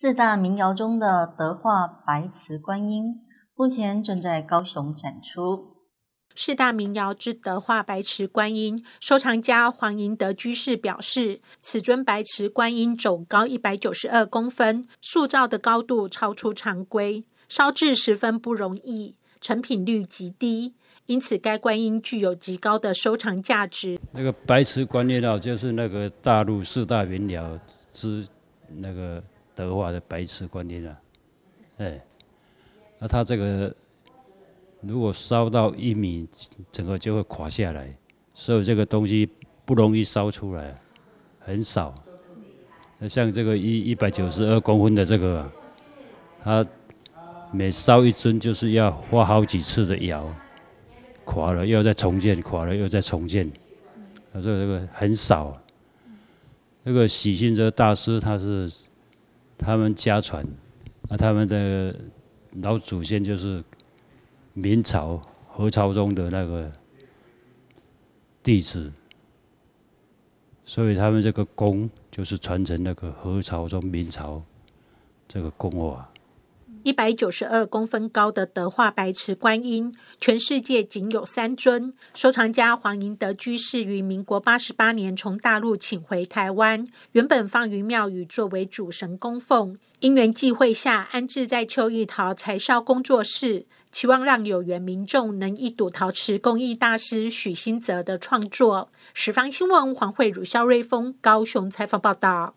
四大名窑中的德化白瓷观音目前正在高雄展出。四大名窑之德化白瓷观音收藏家黄银德居士表示，此尊白瓷观音总高一百九十二公分，塑造的高度超出常规，烧制十分不容易，成品率极低，因此该观音具有极高的收藏价值。那个白瓷观音哦，就是那个大陆四大名窑之那个。德化的白瓷观音啊，哎，那它这个如果烧到一米，整个就会垮下来，所以这个东西不容易烧出来，很少。那像这个一一百九十二公分的这个，它每烧一尊就是要花好几次的窑，垮了又再重建，垮了又再重建，所以这个很少。那个喜信哲大师他是。他们家传，啊，他们的老祖先就是明朝何朝宗的那个弟子，所以他们这个宫就是传承那个何朝宗明朝这个宫啊。一百九十二公分高的德化白瓷观音，全世界仅有三尊。收藏家黄银德居士于民国八十八年从大陆请回台湾，原本放于庙宇作为主神供奉，因缘际会下安置在邱义陶柴烧工作室，期望让有缘民众能一睹陶瓷工艺大师许新泽的创作。十方新闻黄慧如、萧瑞峰，高雄采访报道。